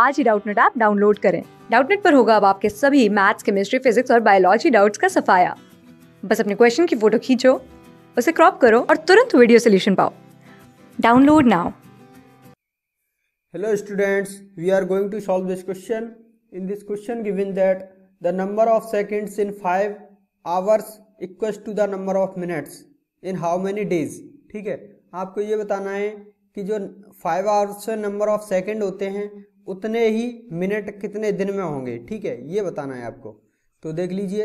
आज ही Doubtnut app download करें डाउटनेट पर होगा अब आपके सभी मैथ्स केमिस्ट्री फिजिक्स और बायोलॉजी डाउट्स का सफाया बस अपने क्वेश्चन की फोटो खींचो उसे क्रॉप करो और तुरंत वीडियो सोल्यूशन पाओ download now hello students we are going to solve this question in this question given that the number of seconds in five hours equals to the number of minutes in how many days ठीक है आपको ये बताना है कि जो five hours number of second होते हैं उतने ही मिनट कितने दिन में होंगे ठीक है ये बताना है आपको तो देख लीजिए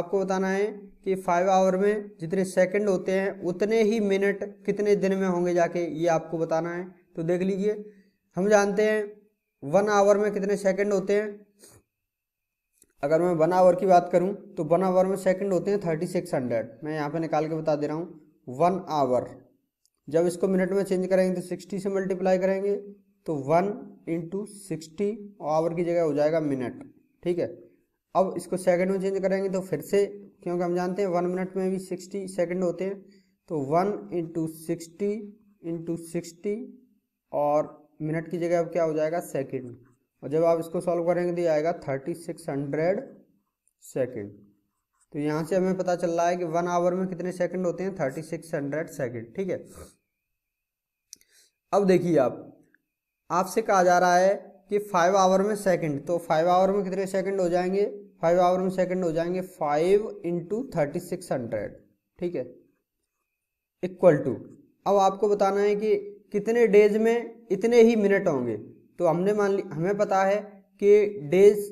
आपको बताना है कि फाइव आवर में जितने सेकंड होते हैं उतने ही मिनट कितने दिन में होंगे जाके ये आपको बताना है तो देख लीजिए हम जानते हैं वन आवर में कितने सेकंड होते हैं अगर मैं वन आवर की बात करूं तो वन आवर में सेकंड होते हैं थर्टी सिक्स हंड्रेड मैं यहाँ पे निकाल के बता दे रहा हूँ वन आवर जब इसको मिनट में चेंज करेंगे तो सिक्सटी से मल्टीप्लाई करेंगे तो वन इंटू सिक्सटी आवर की जगह हो जाएगा मिनट ठीक है अब इसको सेकंड में चेंज करेंगे तो फिर से क्योंकि हम जानते हैं वन मिनट में भी सिक्सटी सेकंड होते हैं तो one into sixty into sixty और मिनट की जगह अब क्या हो जाएगा सेकंड और जब आप इसको सॉल्व करेंगे तो आएगा थर्टी सिक्स हंड्रेड सेकेंड तो यहाँ से हमें पता चल रहा है कि वन आवर में कितने सेकेंड होते हैं थर्टी सिक्स हंड्रेड सेकेंड ठीक है अब देखिए आप आपसे कहा जा रहा है कि फाइव आवर में सेकंड तो फाइव आवर में कितने सेकंड हो जाएंगे फाइव आवर में सेकंड हो जाएंगे five into thirty six hundred ठीक है इक्वल टू अब आपको बताना है कि कितने डेज में इतने ही मिनट होंगे तो हमने मान ली हमें पता है कि डेज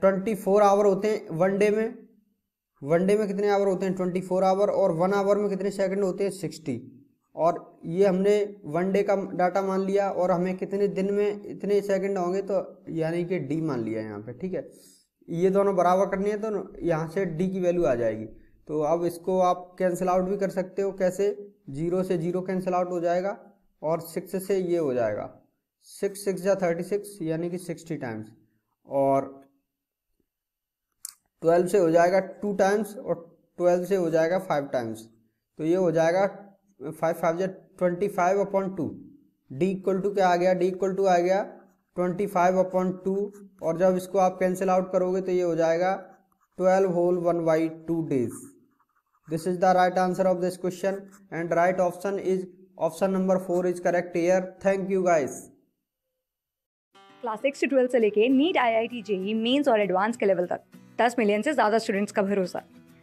ट्वेंटी फोर आवर होते हैं वन डे में वन डे में कितने आवर होते हैं ट्वेंटी फोर आवर और वन आवर में कितने सेकंड होते हैं सिक्सटी और ये हमने वन डे का डाटा मान लिया और हमें कितने दिन में इतने सेकंड होंगे तो यानी कि डी मान लिया यहाँ पे ठीक है ये दोनों बराबर करने हैं तो यहाँ से डी की वैल्यू आ जाएगी तो अब इसको आप कैंसिल आउट भी कर सकते हो कैसे जीरो से जीरो कैंसिल आउट हो जाएगा और सिक्स से ये हो जाएगा सिक्स सिक्स या थर्टी सिक्स यानी कि सिक्सटी टाइम्स और ट्वेल्व से हो जाएगा टू टाइम्स और ट्वेल्व से हो जाएगा फाइव टाइम्स तो ये हो जाएगा फाइव फाइव जै twenty five upon two D equal to क्या आ गया डी इक्वल टू आ गया ट्वेंटी फाइव अपॉन टू और जब इसको आप कैंसिल आउट करोगे तो ये हो जाएगा twelve whole one by two days this is the right answer of this question and right option is option number four is correct air thank you guys class six से twelfth से लेके NEET I I T JEE mains और advance के level तक दस million से ज्यादा students का भरोसा